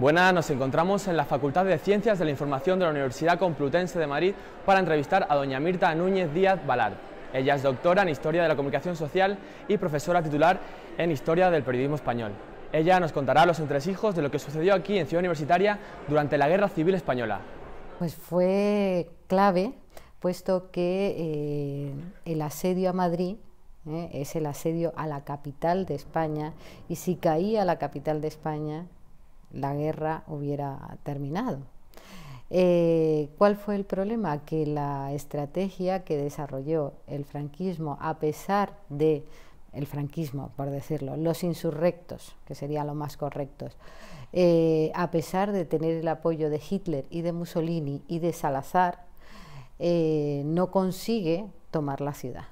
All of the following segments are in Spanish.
Buenas, nos encontramos en la Facultad de Ciencias de la Información de la Universidad Complutense de Madrid para entrevistar a doña Mirta Núñez Díaz balart Ella es doctora en Historia de la Comunicación Social y profesora titular en Historia del Periodismo Español. Ella nos contará los entresijos de lo que sucedió aquí en Ciudad Universitaria durante la Guerra Civil Española. Pues fue clave, puesto que eh, el asedio a Madrid eh, es el asedio a la capital de España y si caía la capital de España la guerra hubiera terminado. Eh, ¿Cuál fue el problema? Que la estrategia que desarrolló el franquismo, a pesar de el franquismo, por decirlo, los insurrectos, que sería lo más correctos, eh, a pesar de tener el apoyo de Hitler y de Mussolini y de Salazar, eh, no consigue tomar la ciudad.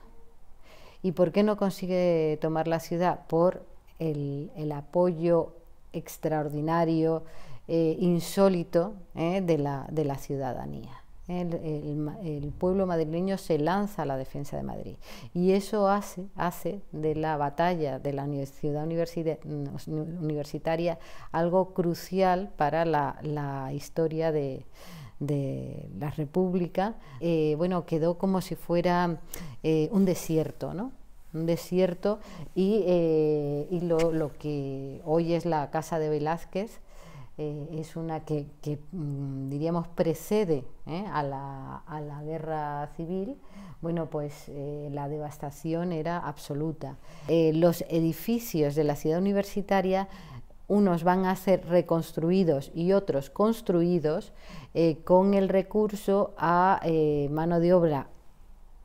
¿Y por qué no consigue tomar la ciudad? Por el apoyo extraordinario, eh, insólito eh, de, la, ciudadanía. El, pueblo madrileño se lanza a la defensa de Madrid y eso hace, hace de la batalla de la ciudad universitaria algo crucial para la, historia de, la República, eh, bueno, quedó como si fuera un desierto, ¿no? Un desierto y lo, que hoy es la Casa de Velázquez eh, es una que, mm, diríamos precede eh, a, la, guerra civil, bueno, pues eh, la devastación era absoluta. los edificios de la ciudad universitaria unos van a ser reconstruidos y otros construidos con el recurso a mano de obra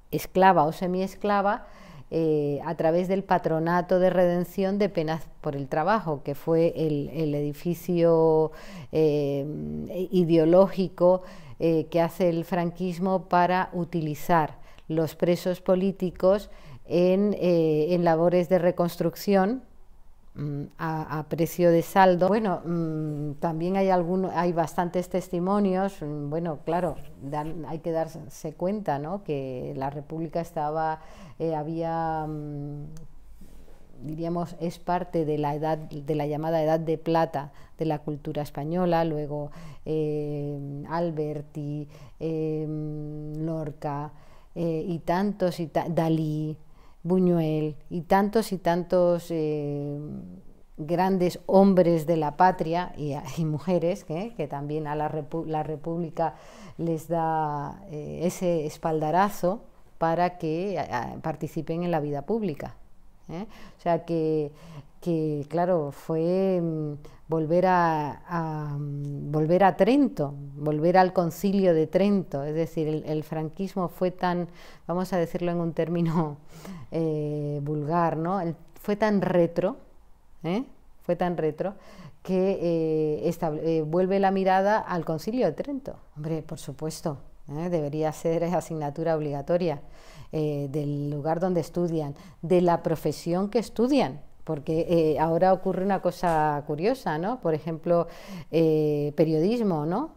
esclava o semiesclava, eh, a través del Patronato de Redención de Penas por el Trabajo, que fue el, edificio eh, ideológico eh, que hace el franquismo para utilizar los presos políticos en labores de reconstrucción Mm, a, precio de saldo. Bueno, mm, también hay, algunos, hay bastantes testimonios. Mm, bueno, claro, hay que darse cuenta que la República estaba, eh, había, diríamos, es parte de la, edad, de la llamada edad de plata de la cultura española. Luego eh, Alberti, eh, Lorca y tantos, y Dalí. Buñuel y tantos y tantos eh, grandes hombres de la patria y, y mujeres, que también a la, República les da eh, ese espaldarazo para que eh, participen en la vida pública. O sea que, claro, fue mm, volver a, mm, volver a Trento, volver al concilio de Trento. Es decir, el franquismo fue tan, vamos a decirlo en un término eh, vulgar, ¿no? fue tan retro, ¿eh? fue tan retro que eh, eh, vuelve la mirada al Concilio de Trento. Hombre, por supuesto, debería ser asignatura obligatoria del lugar donde estudian, de la profesión que estudian. Porque ahora ocurre una cosa curiosa, ¿no? Por ejemplo, periodismo, ¿no?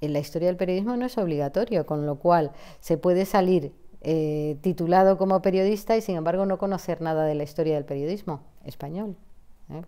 En la historia del periodismo no es obligatorio, con lo cual se puede salir eh, titulado como periodista y sin embargo no conocer nada de la historia del periodismo español. ¿eh?